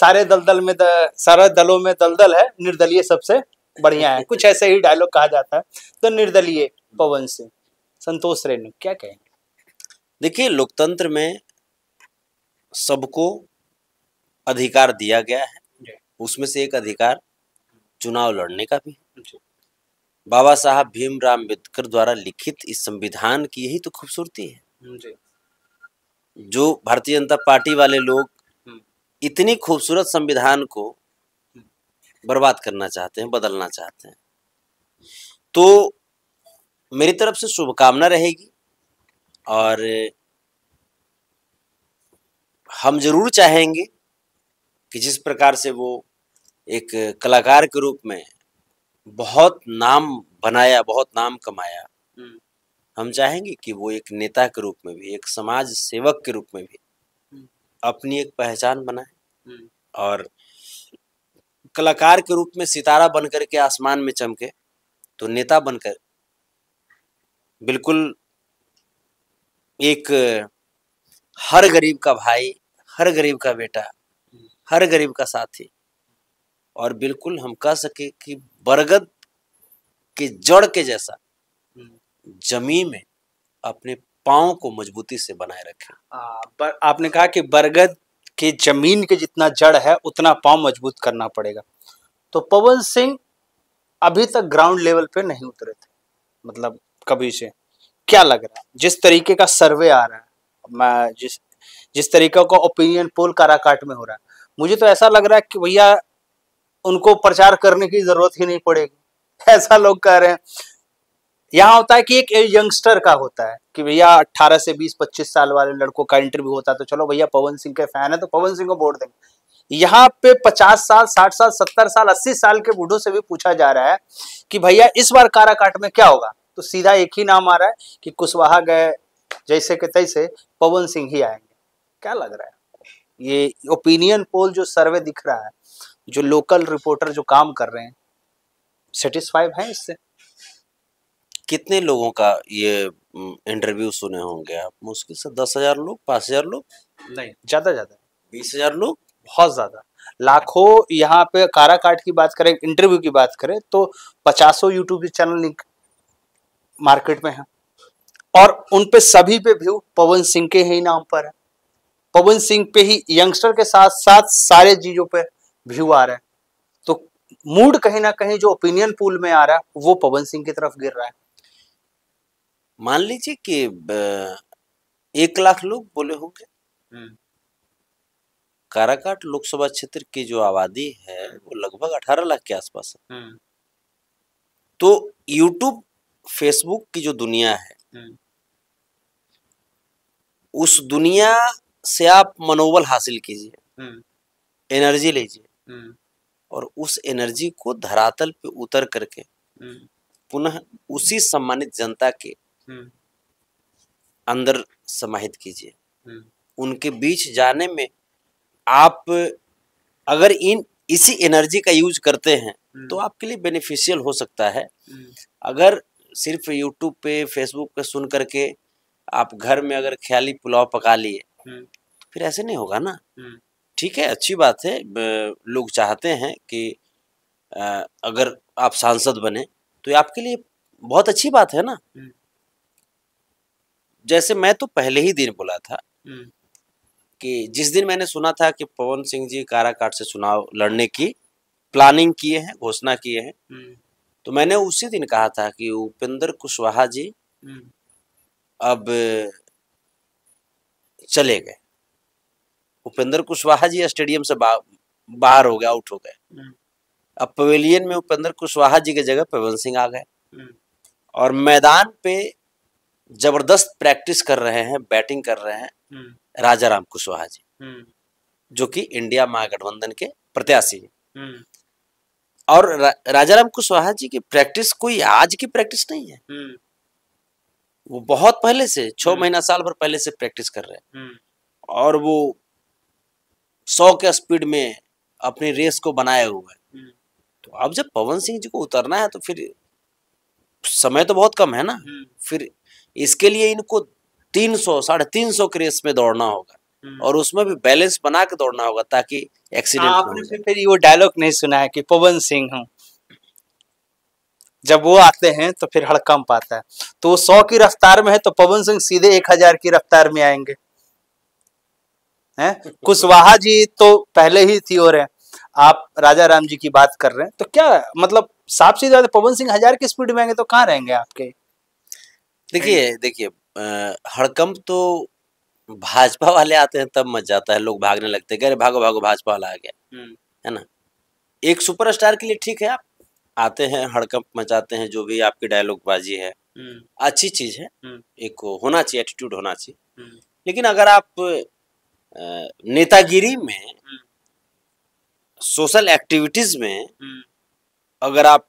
सारे दलदल में द, सारे दलों में दलदल है निर्दलीय सबसे बढ़िया है कुछ ऐसे ही डायलॉग कहा जाता है तो निर्दलीय पवन सिंह संतोष रेणु क्या कहेंगे देखिए लोकतंत्र में सबको अधिकार दिया गया है उसमें से एक अधिकार चुनाव लड़ने का भी बाबा साहब भीमराव अम्बेडकर द्वारा लिखित इस संविधान की यही तो खूबसूरती है जो भारतीय जनता पार्टी वाले लोग इतनी खूबसूरत संविधान को बर्बाद करना चाहते हैं बदलना चाहते हैं तो मेरी तरफ से शुभकामना रहेगी और हम जरूर चाहेंगे कि जिस प्रकार से वो एक कलाकार के रूप में बहुत नाम बनाया बहुत नाम कमाया हम्म। हम चाहेंगे कि वो एक नेता के रूप में भी एक समाज सेवक के रूप में भी हम्म। अपनी एक पहचान बनाए हम्म। और कलाकार के रूप में सितारा बनकर के आसमान में चमके तो नेता बनकर बिल्कुल एक हर गरीब का भाई हर गरीब का बेटा हम्म। हर गरीब का साथी और बिल्कुल हम कह सके कि बरगद के जड़ के जैसा हम्म। जमी में अपने पाओ को मजबूती से बनाए रखें आ, आपने कहा कि बरगद कि जमीन के जितना जड़ है उतना पाँव मजबूत करना पड़ेगा तो पवन सिंह अभी तक ग्राउंड लेवल पे नहीं उतरे थे मतलब कभी से क्या लग रहा है जिस तरीके का सर्वे आ रहा है मैं जिस जिस तरीके का ओपिनियन पोल काराकाट में हो रहा है मुझे तो ऐसा लग रहा है कि भैया उनको प्रचार करने की जरूरत ही नहीं पड़ेगी ऐसा लोग कह रहे हैं यहाँ होता है कि एक यंगस्टर का होता है कि भैया 18 से 20 25 साल वाले लड़कों का इंटरव्यू होता है तो चलो भैया पवन सिंह के फैन है तो पवन सिंह को वोट देंगे यहाँ पे 50 साल 60 साल 70 साल 80 साल के बूढ़ों से भी पूछा जा रहा है कि भैया इस बार काराकाट में क्या होगा तो सीधा एक ही नाम आ रहा है कि कुशवाहा गए जैसे के तैसे पवन सिंह ही आएंगे क्या लग रहा है ये ओपिनियन पोल जो सर्वे दिख रहा है जो लोकल रिपोर्टर जो काम कर रहे हैं सेटिस्फाइड है इससे कितने लोगों का ये इंटरव्यू सुने होंगे आप मुश्किल से दस हजार लोग पाँच हजार लोग नहीं ज्यादा ज्यादा बीस हजार लोग बहुत ज्यादा लाखों यहाँ पे काराकाट की बात करें इंटरव्यू की बात करें तो पचासों यूट्यूब चैनल मार्केट में है और उन पे सभी पे व्यू पवन सिंह के ही नाम पर है पवन सिंह पे ही यंगस्टर के साथ साथ सारे चीजों पे व्यू आ रहे हैं तो मूड कहीं ना कहीं जो ओपिनियन पूल में आ रहा है वो पवन सिंह की तरफ गिर रहा है मान लीजिए कि एक लाख लोग बोले होंगे काराकाट लोकसभा क्षेत्र की जो आबादी है वो लगभग अठारह लाख के आसपास है तो यूट्यूब फेसबुक की जो दुनिया है उस दुनिया से आप मनोबल हासिल कीजिए एनर्जी लीजिए और उस एनर्जी को धरातल पे उतर करके पुनः उसी सम्मानित जनता के हम्म। अंदर समाहित कीजिए हम्म। उनके बीच जाने में आप अगर इन इसी एनर्जी का यूज करते हैं हम्म। तो आपके लिए बेनिफिशियल हो सकता है अगर सिर्फ यूट्यूब पे फेसबुक पे सुन करके आप घर में अगर ख्याली पुलाव पका लिए तो फिर ऐसे नहीं होगा ना ठीक है अच्छी बात है लोग चाहते हैं कि अगर आप सांसद बने तो आपके लिए बहुत अच्छी बात है ना जैसे मैं तो पहले ही दिन बोला था हम्म। कि जिस दिन मैंने सुना था कि पवन सिंह जी काराकाट से चुनाव लड़ने की प्लानिंग किए हैं घोषणा किए हैं हम्म। तो मैंने उसी दिन कहा था कि उपेंद्र कुशवाहा जी हम्म। अब चले गए उपेंद्र कुशवाहा जी स्टेडियम से बा, बाहर हो गए आउट हो गए अब पवेलियन में उपेंद्र कुशवाहा जी की जगह पवन सिंह आ गए और मैदान पे जबरदस्त प्रैक्टिस कर रहे हैं बैटिंग कर रहे हैं हम्म। राजा राम कुशवाहा जी हम्म। जो कि इंडिया महागठबंधन के प्रत्याशी है हम्म। और रा, राजा राम कुशवाहा जी की प्रैक्टिस कोई आज की प्रैक्टिस नहीं है वो बहुत पहले से छह महीना साल भर पहले से प्रैक्टिस कर रहे हैं और वो सौ के स्पीड में अपनी रेस को बनाए हुए हैं तो अब जब पवन सिंह जी को उतरना है तो फिर समय तो बहुत कम है ना फिर इसके लिए इनको तीन सौ साढ़े तीन सौ रेस में दौड़ना होगा हम्म। और उसमें भी बैलेंस बना के दौड़ना होगा ताकि एक्सीडेंट हाँ, आपने फिर वो डायलॉग नहीं सुना है कि पवन सिंह हूँ जब वो आते हैं तो फिर हड़कंप आता है तो वो सौ की रफ्तार में है तो पवन सिंह सीधे एक हजार की रफ्तार में आएंगे हैं कुशवाहा जी तो पहले ही थी और हैं आप राजा राम जी की बात कर रहे हैं तो क्या मतलब साफ सीधे पवन सिंह हजार की स्पीड में आएंगे तो कहाँ रहेंगे आपके देखिए देखिए हड़कंप तो भाजपा वाले आते हैं तब मच जाता है लोग भागने लगते हैं अरे भागो भागो भाजपा वाला आ गया है ना एक सुपरस्टार के लिए ठीक है आप आते हैं हड़कंप मचाते हैं जो भी आपकी डायलॉग बाजी है अच्छी चीज है एक होना चाहिए एटीट्यूड होना चाहिए लेकिन अगर आप नेतागिरी में सोशल एक्टिविटीज में अगर आप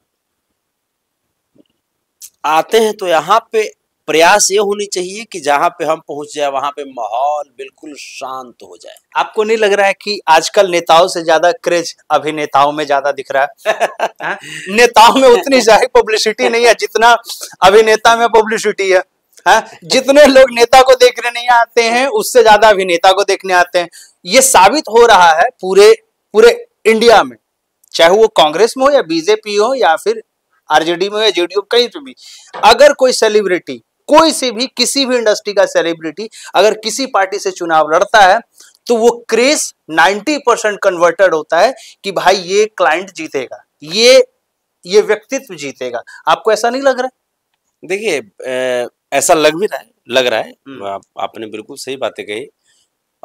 आते हैं तो यहाँ पे प्रयास ये होनी चाहिए कि जहाँ पे हम पहुंच जाए वहां पे माहौल बिल्कुल शांत हो जाए आपको नहीं लग रहा है कि आजकल नेताओं से ज्यादा क्रेज अभिनेताओं में ज्यादा दिख रहा है हाँ? नेताओं में उतनी ज्यादा पब्लिसिटी नहीं है जितना अभिनेता में पब्लिसिटी है है हाँ? जितने लोग नेता को देखने नहीं आते हैं उससे ज्यादा अभिनेता को देखने आते हैं ये साबित हो रहा है पूरे पूरे इंडिया में चाहे वो कांग्रेस में हो या बीजेपी हो या फिर आरजेडी में हो या जेडीयू कहीं पे भी अगर कोई सेलिब्रिटी कोई से भी किसी भी इंडस्ट्री का सेलिब्रिटी अगर किसी पार्टी से चुनाव लड़ता है तो वो क्रेज 90 परसेंट कन्वर्टेड होता है कि भाई ये क्लाइंट जीतेगा ये ये व्यक्तित्व जीतेगा आपको ऐसा नहीं लग रहा है देखिए ऐसा लग भी रहा है लग रहा है हम्म। आप, आपने बिल्कुल सही बातें कही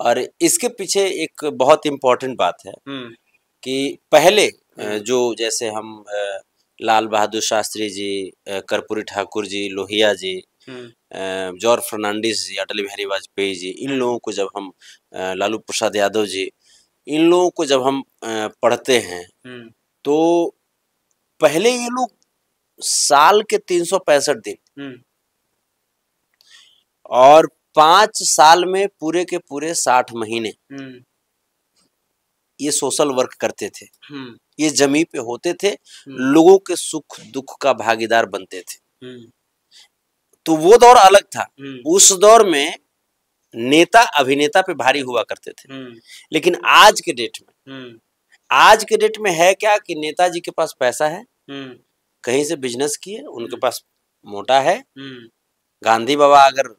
और इसके पीछे एक बहुत इम्पोर्टेंट बात है हम्म। कि पहले हम्म। जो जैसे हम लाल बहादुर शास्त्री जी कर्पूरी ठाकुर जी लोहिया जी हम्म। जॉर्ज फर्नांडिस जी अटल बिहारी वाजपेयी जी इन हम्म। लोगों को जब हम लालू प्रसाद यादव जी इन लोगों को जब हम पढ़ते हैं हम्म। तो पहले ये लोग साल के तीन सौ पैंसठ दिन और पांच साल में पूरे के पूरे साठ महीने ये सोशल वर्क करते थे ये जमी पे होते थे लोगों के सुख दुख का भागीदार बनते थे तो वो दौर अलग था हम्म। उस दौर में नेता अभिनेता पे भारी हुआ करते थे हम्म। लेकिन आज के डेट में हम्म। आज के डेट में है क्या कि नेताजी के पास पैसा है कहीं से बिजनेस किए उनके पास मोटा है गांधी बाबा अगर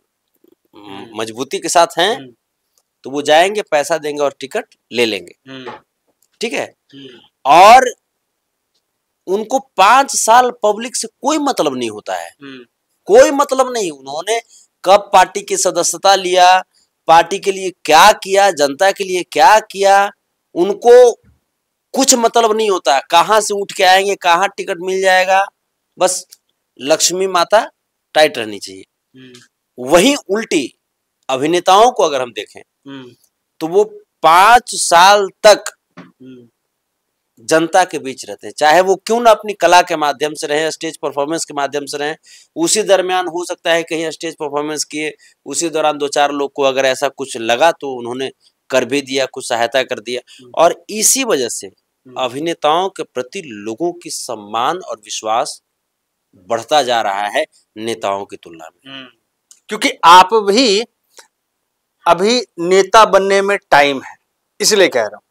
मजबूती के साथ हैं तो वो जाएंगे पैसा देंगे और टिकट ले लेंगे ठीक है और उनको पांच साल पब्लिक से कोई मतलब नहीं होता है कोई मतलब नहीं उन्होंने कब पार्टी की सदस्यता लिया पार्टी के लिए क्या किया जनता के लिए क्या किया उनको कुछ मतलब नहीं होता कहां से उठ के आएंगे कहां टिकट मिल जाएगा बस लक्ष्मी माता टाइट रहनी चाहिए हम्म। वही उल्टी अभिनेताओं को अगर हम देखें हम्म। तो वो पांच साल तक हम्म। जनता के बीच रहते हैं चाहे वो क्यों ना अपनी कला के माध्यम से रहें स्टेज परफॉर्मेंस के माध्यम से रहें उसी दरमियान हो सकता है कहीं स्टेज परफॉर्मेंस किए उसी दौरान दो चार लोग को अगर ऐसा कुछ लगा तो उन्होंने कर भी दिया कुछ सहायता कर दिया हम्म। और इसी वजह से हम्म। अभिनेताओं के प्रति लोगों की सम्मान और विश्वास बढ़ता जा रहा है नेताओं की तुलना में हम्म। क्योंकि आप भी अभी नेता बनने में टाइम है इसलिए कह रहा हूं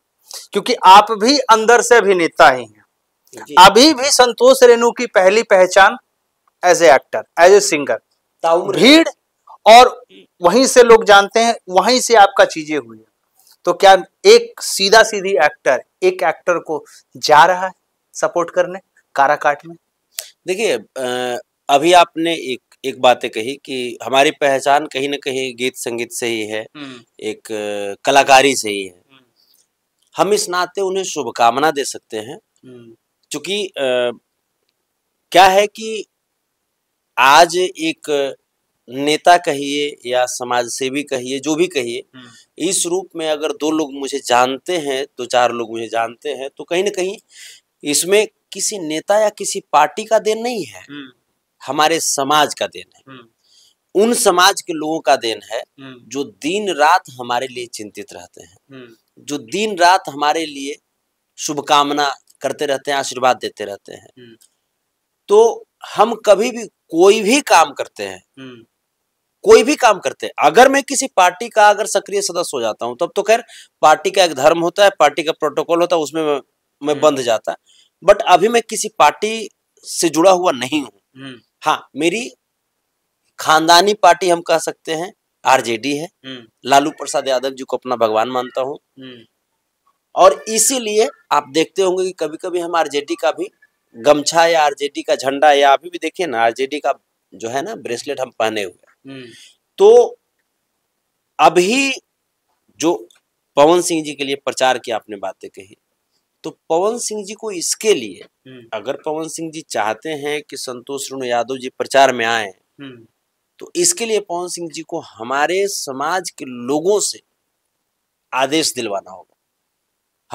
क्योंकि आप भी अंदर से अभिनेता ही हैं अभी भी संतोष रेणु की पहली पहचान as a actor as a singer भीड़ और वहीं से लोग जानते हैं वहीं से आपका चीजें हुई है तो क्या एक सीधा सीधी एक्टर एक एक्टर को जा रहा है सपोर्ट करने काराकाट में देखिए अभी आपने एक एक बातें कही कि हमारी पहचान कहीं ना कहीं गीत संगीत से ही है हम्म। एक कलाकारी से ही है हम इस नाते उन्हें शुभकामना दे सकते हैं क्योंकि हम्म। क्या है कि आज एक नेता कहिए या समाज सेवी कहिए जो भी कहिए हम्म। इस रूप में अगर दो लोग मुझे जानते हैं दो चार लोग मुझे जानते हैं तो कहीं ना कहीं इसमें किसी नेता या किसी पार्टी का देन नहीं है हम्म। हमारे समाज का देन है उन समाज के लोगों का देन है जो दिन रात हमारे लिए चिंतित रहते हैं जो दिन रात हमारे लिए शुभकामना करते रहते हैं आशीर्वाद देते रहते हैं हम्म। तो हम कभी भी कोई भी काम करते हैं हम्म। कोई भी काम करते हैं अगर मैं किसी पार्टी का अगर सक्रिय सदस्य हो जाता हूं तब तो खैर पार्टी का एक धर्म होता है पार्टी का प्रोटोकॉल होता है उसमें मैं, हम्म। बंध जाता बट अभी मैं किसी पार्टी से जुड़ा हुआ नहीं हूं हाँ मेरी खानदानी पार्टी हम कह सकते हैं आरजेडी है हम्म। लालू प्रसाद यादव जी को अपना भगवान मानता हूँ हम्म। और इसीलिए आप देखते होंगे कि कभी कभी हम आरजेडी का भी गमछा या आरजेडी का झंडा या अभी भी देखिए ना आरजेडी का जो है ना ब्रेसलेट हम पहने हुए हम्म। तो अभी जो पवन सिंह जी के लिए प्रचार की आपने बातें कही तो पवन सिंह जी को इसके लिए अगर पवन सिंह जी चाहते हैं कि संतोष रुण यादव जी प्रचार में आए तो इसके लिए पवन सिंह जी को हमारे समाज के लोगों से आदेश दिलवाना होगा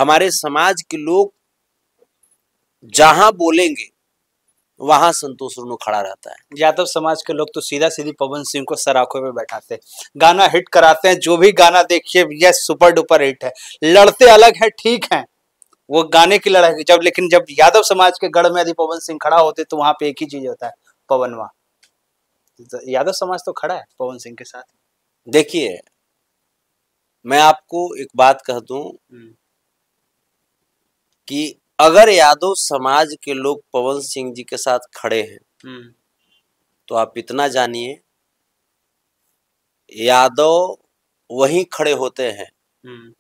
हमारे समाज के लोग जहां बोलेंगे वहां संतोष रूनू खड़ा रहता है यादव समाज के लोग तो सीधा सीधी पवन सिंह को सराखों में बैठाते गाना हिट कराते हैं जो भी गाना देखिए यह सुपर डुपर हिट है लड़ते अलग है ठीक है वो गाने की लड़ाई जब लेकिन जब यादव समाज के गढ़ में यदि पवन सिंह खड़ा होते तो वहां पे एक ही चीज होता है पवन वहां यादव समाज तो खड़ा है पवन सिंह के साथ देखिए मैं आपको एक बात कह दू हम्म। कि अगर यादव समाज के लोग पवन सिंह जी के साथ खड़े हैं हम्म। तो आप इतना जानिए यादव वही खड़े होते हैं हम्म।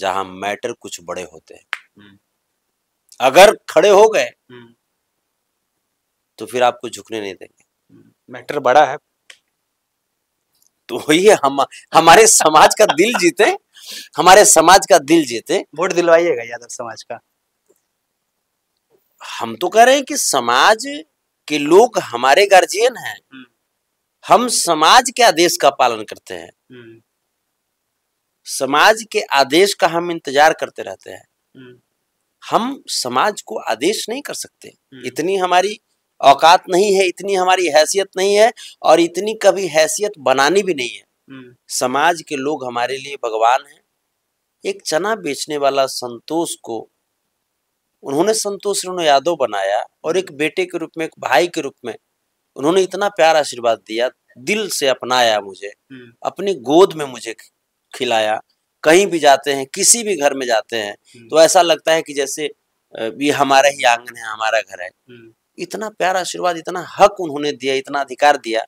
जहां मैटर कुछ बड़े होते हैं अगर खड़े हो गए तो फिर आपको झुकने नहीं देंगे मैटर बड़ा है तो वही हम हमारे समाज का दिल जीते हमारे समाज का दिल जीते वोट दिलवाइएगा यादव समाज का हम तो कह रहे हैं कि समाज के लोग हमारे गार्जियन हैं हम्म। हम समाज के आदेश का पालन करते हैं हम्म। समाज के आदेश का हम इंतजार करते रहते हैं हम्म। हम समाज को आदेश नहीं कर सकते इतनी हमारी औकात नहीं है इतनी हमारी हैसियत नहीं है और इतनी कभी हैसियत बनानी भी नहीं है हम्म। समाज के लोग हमारे लिए भगवान हैं एक चना बेचने वाला संतोष को उन्होंने संतोष ऋण यादव बनाया और एक हम्म। बेटे के रूप में एक भाई के रूप में उन्होंने इतना प्यार आशीर्वाद दिया दिल से अपनाया मुझे हम्म। अपनी गोद में मुझे खिलाया कहीं भी जाते हैं किसी भी घर में जाते हैं तो ऐसा लगता है कि जैसे ये हमारा ही आंगन है हमारा घर है इतना प्यारा आशीर्वाद इतना हक उन्होंने दिया इतना अधिकार दिया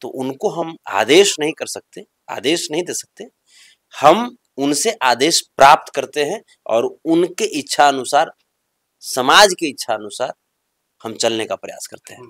तो उनको हम आदेश नहीं कर सकते आदेश नहीं दे सकते हम उनसे आदेश प्राप्त करते हैं और उनके इच्छा अनुसार समाज की इच्छा अनुसार हम चलने का प्रयास करते हैं